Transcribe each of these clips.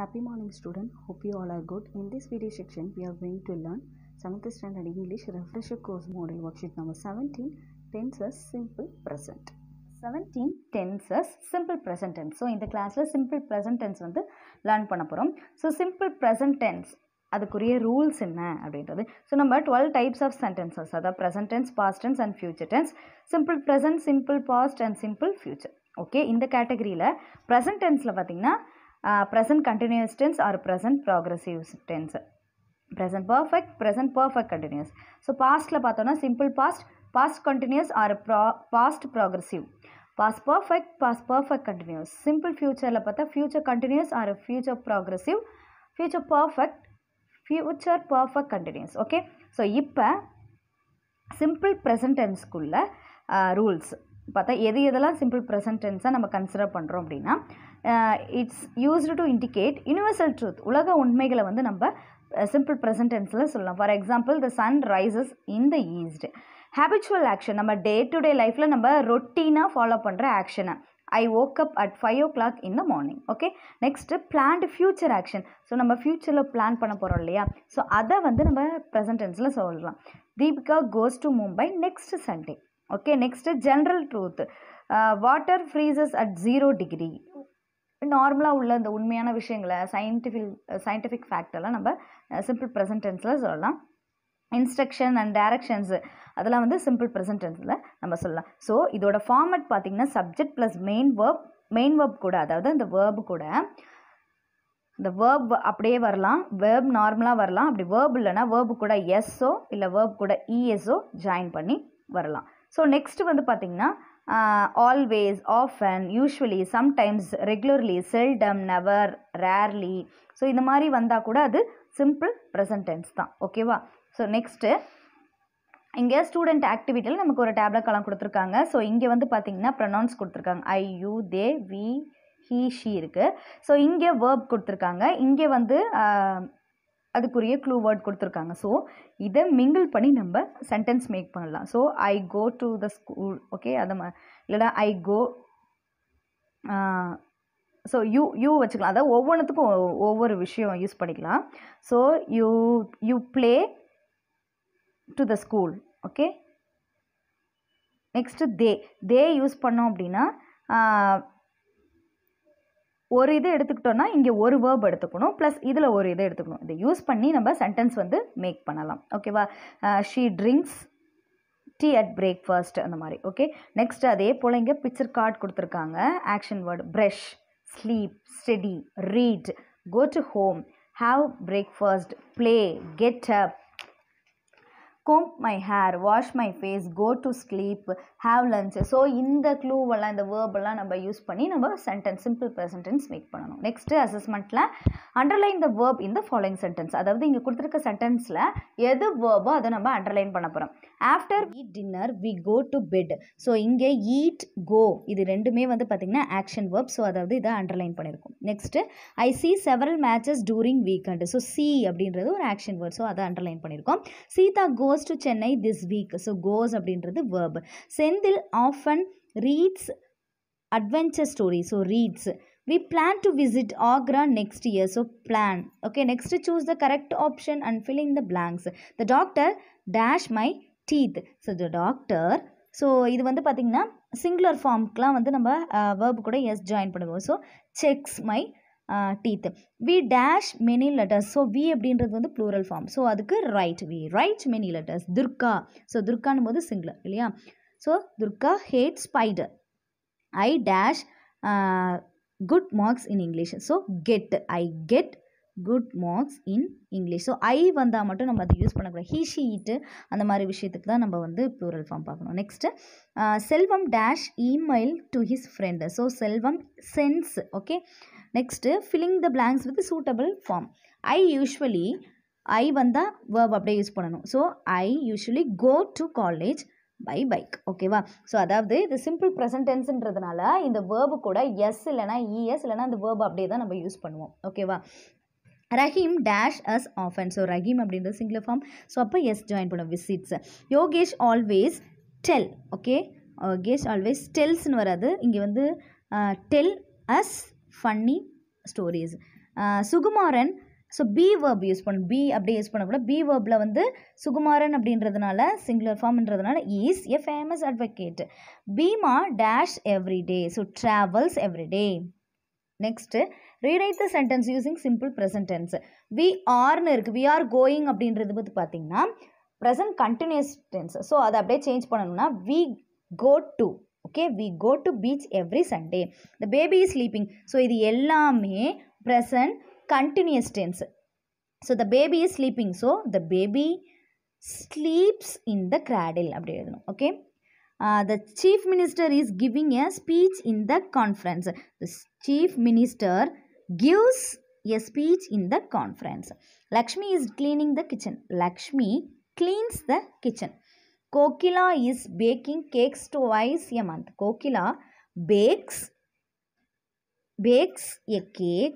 Happy morning student, hope you all are good. In this video section, we are going to learn 7th standard English refresher course model worksheet number 17, tenses simple present. 17 tenses simple present tense. So இந்த கிளாஸில் simple present tense வந்து learn பண்ண போகிறோம் so simple present tense அதுக்குரிய rules என்ன அப்படின்றது so நம்ம twelve types of sentences அதாவது present tense past tense and future tense simple present simple past and simple future okay இந்த கேட்டகரியில் ப்ரெசன்ட் டென்ஸில் பார்த்திங்கன்னா present continuous tense or present progressive tense present perfect present perfect continuous so பாஸ்ட்டில் பார்த்தோன்னா simple past past continuous or pro past progressive past perfect past perfect continuous simple ஃப்யூச்சரில் பார்த்தா future continuous or future progressive future perfect future perfect continuous okay so இப்போ simple present டென்ஸ்க்குள்ள rules பார்த்தா எது எதெல்லாம் simple present டென்ஸாக நம்ம consider பண்ணுறோம் அப்படின்னா it's used to indicate universal truth உலக உண்மைகளை வந்து நம்ம சிம்பிள் ப்ரெசன்ட் டென்ஸில் சொல்லலாம் for example the sun rises in the east habitual action நம்ம டே டு டே லைஃப்பில் நம்ம ரொட்டீனாக ஃபாலோ பண்ணுற ஆக்ஷனை I woke up at five o'clock in the morning okay next planned future action so நம்ம ஃப்யூச்சரில் பிளான் பண்ண போகிறோம் இல்லையா ஸோ அதை வந்து நம்ம ப்ரெசன்டென்ஸில் சொல்லலாம் Deepika goes to Mumbai next Sunday okay next general truth water freezes at zero degree நார்மலாக உள்ள இந்த உண்மையான விஷயங்களை சயின்டிஃபிக் சயின்டிஃபிக் ஃபேக்டெல்லாம் நம்ம சிம்பிள் uh, ப்ரெசன்டென்ஸில் சொல்லலாம் இன்ஸ்ட்ரக்ஷன் அண்ட் டைரக்ஷன்ஸு அதெல்லாம் வந்து சிம்பிள் ப்ரெசன்டென்ஸில் நம்ம சொல்லலாம் ஸோ இதோட ஃபார்மட் பார்த்திங்கன்னா subject plus main verb main verb கூட அதாவது இந்த வேர்பு கூட இந்த வேர்ப் அப்படியே வரலாம் வேர்ப் நார்மலாக வரலாம் அப்படி வேர்ப் இல்லைனா வேர்பு கூட எஸ்ஸோ இல்லை வேர்ப் கூட இஎஸ்ஸோ e ஜாயின் பண்ணி வரலாம் ஸோ நெக்ஸ்ட் வந்து பார்த்தீங்கன்னா always off and usually sometimes regularly seldom never rarely so இந்த மாதிரி வந்தால் கூட அது சிம்பிள் ப்ரெசன்டென்ஸ் தான் ஓகேவா ஸோ நெக்ஸ்ட்டு இங்கே ஸ்டூடெண்ட் ஆக்டிவிட்டியில் நமக்கு ஒரு டேப்லெட் கலாம் கொடுத்துருக்காங்க ஸோ இங்கே வந்து பார்த்தீங்கன்னா ப்ரொனவுன்ஸ் கொடுத்துருக்காங்க I you they we he she இருக்குது ஸோ இங்கே வேர்ப் கொடுத்துருக்காங்க இங்கே வந்து அதுக்குரிய க்ளூ வேர்ட் கொடுத்துருக்காங்க ஸோ இதை மிங்கிள் பண்ணி நம்ம சென்டென்ஸ் மேக் பண்ணலாம் so I go to the school okay அதை இல்லைனா I go so you you வச்சுக்கலாம் அதாவது ஒவ்வொன்றுத்துக்கும் ஒவ்வொரு விஷயம் யூஸ் பண்ணிக்கலாம் so you you play to the school okay next they they use பண்ணோம் அப்படின்னா ஒரு இது எடுத்துக்கிட்டோன்னா இங்கே ஒரு வேர்ப் எடுத்துக்கணும் ப்ளஸ் இதில் ஒரு இது எடுத்துக்கணும் இதை யூஸ் பண்ணி நம்ம சென்டென்ஸ் வந்து மேக் பண்ணலாம் ஓகேவா she drinks tea at breakfast அந்த மாதிரி ஓகே நெக்ஸ்ட் அதே போல் இங்கே பிக்சர் கார்டு கொடுத்துருக்காங்க action word brush sleep study read go to home have breakfast play get up comb my hair wash my face go to sleep have lunch so இந்த க்ளூவெல்லாம் இந்த வேர்பெல்லாம் நம்ம யூஸ் பண்ணி நம்ம சென்டென்ஸ் சிம்பிள் ப்ரெசன்டென்ஸ் மேக் பண்ணணும் next அசஸ்மெண்ட்டில் underline the verb இந்த ஃபாலோயிங் சென்டென்ஸ் அதாவது இங்கே கொடுத்துருக்க சென்டென்ஸில் எது வேர்போ அதை நம்ம அண்டர்லைன் பண்ண போகிறோம் after eat dinner we go to bed so இங்கே ஈட் கோ இது ரெண்டுமே வந்து பார்த்திங்கன்னா ஆக்ஷன் வேர்ப் ஸோ அதாவது இதை அண்டர்லைன் பண்ணியிருக்கோம் next I see several matches during weekend so see அப்படின்றது ஒரு ஆக்ஷன் வேர்ப் ஸோ அதை அண்டர்லைன் பண்ணியிருக்கோம் Sita goes goes to Chennai this week so goes அப்படின்றது verb Senthil often reads adventure story so reads we plan to visit Agra next year so plan okay next choose the correct option and filling the blanks the doctor dash my teeth so the doctor so இது வந்து பார்த்திங்கன்னா singular ஃபார்ம்க்கெலாம் வந்து நம்ம verb uh, கூட s join பண்ணுவோம் so checks my teeth we dash many letters so we அப்படின்றது வந்து ப்ளூரல் ஃபார்ம் ஸோ அதுக்கு write we write many letters Durga so துர்கான்னும் போது சிங்குலர் இல்லையா so Durga hate spider I dash good marks in English so get I get good marks in English so I வந்தால் மட்டும் நம்ம அதை யூஸ் பண்ணக்கூடாது ஹீ ஷி ஈட்டு அந்த மாதிரி விஷயத்துக்கு தான் நம்ம வந்து ப்ளூரல் ஃபார்ம் பார்க்கணும் next Selvam dash email to his friend so Selvam sends okay next filling the blanks with suitable form I usually I வந்தால் வேர்ப் அப்படியே யூஸ் பண்ணணும் so I usually go to college by bike ஓகேவா so அதாவது இது simple ப்ரெசன்டென்ஸுன்றதுனால இந்த verb கூட S இல்லைனா ES e இல்லைனா அந்த வேர்பு அப்படியே தான் நம்ம யூஸ் பண்ணுவோம் ஓகேவா Rahim dash us often so Rahim அப்படின்றது சிங்கிள் ஃபார்ம் ஸோ அப்போ எஸ் ஜாயின் பண்ணுவோம் visits Yogesh always tell okay Yogesh always டெல்ஸ்னு வராது இங்கே வந்து tell us funny stories Sukumaran so be verb use பண்ண பி அப்படியே யூஸ் பண்ண கூட பி வேர்பில் வந்து சுகுமாரன் அப்படின்றதுனால சிங்குலர் ஃபார்ம்ன்றதுனால is a famous advocate Bheema dash every day so travels every day next rewrite the sentence using simple present tense we ஆர்னு இருக்குது வி ஆர் கோயிங் அப்படின்றது பற்றி பார்த்தீங்கன்னா ப்ரெசன்ட் கண்டினியூஸ் டென்ஸ் ஸோ அதை அப்படியே சேஞ்ச் பண்ணணும்னா we go to okay we go to beach every Sunday the baby is sleeping so இது எல்லாமே present continuous tense so the baby is sleeping so the baby sleeps in the cradle அப்படி எழுதணும் okay the chief minister is giving a speech in the conference the chief minister gives a speech in the conference Lakshmi is cleaning the kitchen Lakshmi cleans the kitchen. Kokila is baking cakes twice a month. Kokila bakes bakes a cake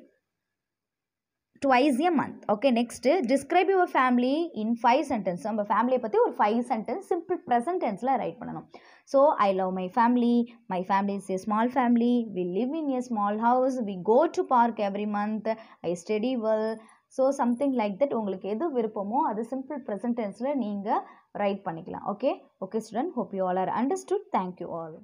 twice a month okay next describe your family in five sentences. நம்ம ஃபேமிலியை பற்றி ஒரு five sentence simple present டென்ஸில் write பண்ணணும் so I love my family my family is a small family we live in a small house we go to park every month I study well so something like that உங்களுக்கு எது விருப்பமோ அது சிம்பிள் ப்ரெசன்டென்ஸில் நீங்கள் write பண்ணிக்கலாம் okay okay student hope you all are understood thank you all